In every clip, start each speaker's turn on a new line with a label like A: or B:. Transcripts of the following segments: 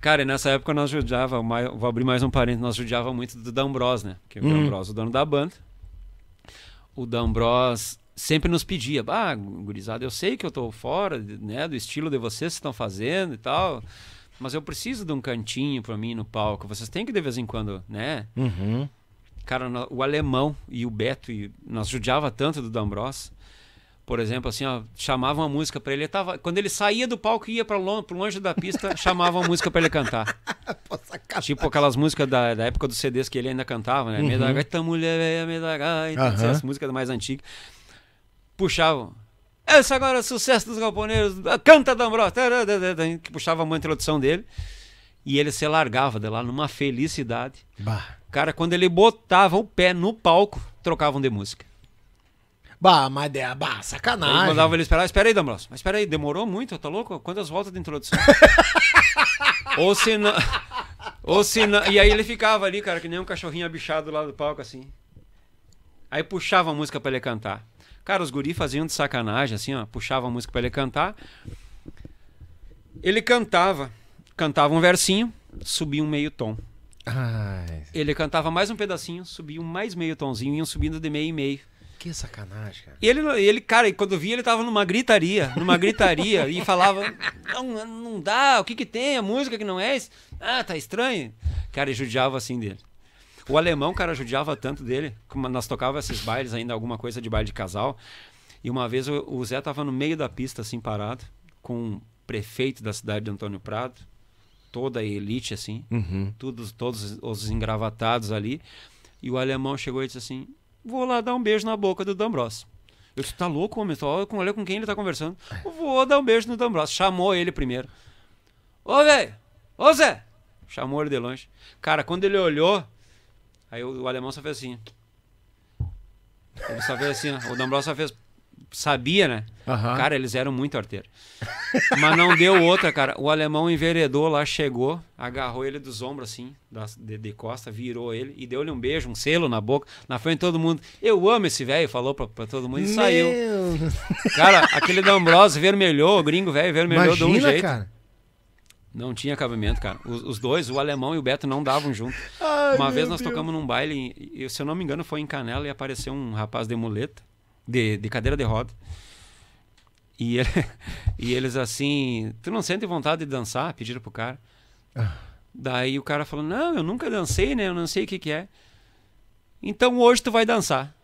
A: Cara, e nessa época nós judiava, vou abrir mais um parênteses, nós judiava muito do Bros, né? Que é o hum. Bros, o dono da banda. O Bros sempre nos pedia, ah, gurizada, eu sei que eu tô fora, né, do estilo de vocês que estão fazendo e tal, mas eu preciso de um cantinho para mim no palco, vocês têm que de vez em quando, né? Uhum. Cara, o alemão e o Beto, e nós judiava tanto do Bros. Por exemplo, assim, ó, chamavam a música para ele. ele tava, quando ele saía do palco e ia para longe, longe da pista, chamavam a música para ele cantar. tipo aquelas músicas da, da época dos CDs que ele ainda cantava, né? Uhum. Medagaita mulher, é medagaita, uhum. essas músicas mais antigas. Puxavam. Esse agora é o sucesso dos galponeiros. Canta D'Ambrosio. Que puxava uma introdução dele. E ele se largava de lá numa felicidade. Bah. Cara, quando ele botava o pé no palco, trocavam de música. Bah, mas é, bah, sacanagem. eu mandava ele esperar. Espera aí, Dambros. Mas espera aí, demorou muito, tá louco? Quantas voltas de introdução? Ou se não... Ou se não... E aí ele ficava ali, cara, que nem um cachorrinho abichado lá do palco, assim. Aí puxava a música pra ele cantar. Cara, os guri faziam de sacanagem, assim, ó. Puxava a música pra ele cantar. Ele cantava. Cantava um versinho, subia um meio tom. Ai. Ele cantava mais um pedacinho, subia um mais meio tonzinho, iam subindo de meio e meio. Que sacanagem, cara. E ele, ele cara, quando eu vi, ele tava numa gritaria, numa gritaria, e falava: não, não dá, o que que tem? A música que não é isso? Ah, tá estranho. Cara, e judiava assim dele. O alemão, cara, judiava tanto dele, como nós tocava esses bailes ainda, alguma coisa de baile de casal. E uma vez o, Zé tava no meio da pista, assim, parado, com o prefeito da cidade de Antônio Prado, toda a elite, assim, uhum. todos, todos os engravatados ali. E o alemão chegou e disse assim: vou lá dar um beijo na boca do D'Ambrosio. Eu disse, tá louco, homem? Olha com quem ele tá conversando. É. vou dar um beijo no D'Ambrosio. Chamou ele primeiro. Ô, velho! Ô, Zé! Chamou ele de longe. Cara, quando ele olhou, aí o, o alemão só fez assim. Ele só fez assim, ó. O D'Ambrosio só fez sabia, né? Uhum. Cara, eles eram muito arteiros. Mas não deu outra, cara. O alemão enveredou lá, chegou, agarrou ele dos ombros, assim, de, de costa, virou ele e deu-lhe um beijo, um selo na boca, na frente de todo mundo. Eu amo esse velho, falou pra, pra, todo mundo e Meu... saiu. Cara, aquele D'Ambrosio vermelhou, o gringo velho vermelhou Imagina, de um jeito. Cara. Não tinha cabimento, cara. Os, os, dois, o alemão e o Beto, não davam junto. Ai, Uma vez nós Deus. tocamos num baile, e, se eu não me engano, foi em Canela e apareceu um rapaz de muleta de, de cadeira de roda. E, ele, e eles assim, tu não sente vontade de dançar? Pediram pro cara. Ah. Daí o cara falou, não, eu nunca dancei, né? Eu não sei o que que é. Então hoje tu vai dançar.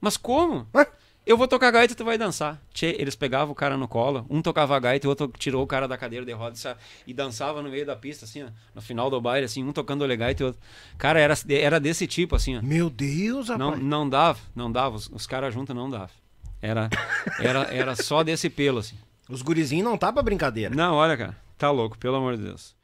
A: Mas como? Ah. Eu vou tocar gaita e tu vai dançar. Tchê, eles pegavam o cara no colo, um tocava a gaita e o outro tirou o cara da cadeira de rodas e dançava no meio da pista, assim, ó, no final do baile, assim, um tocando o gaita e o outro. Cara, era, era desse tipo, assim, ó. Meu Deus, rapaz. Não, não dava, não dava. Os, os caras juntos não dava. Era, era, era só desse pelo, assim. Os gurizinhos não tá pra brincadeira. Não, olha, cara, tá louco, pelo amor de Deus.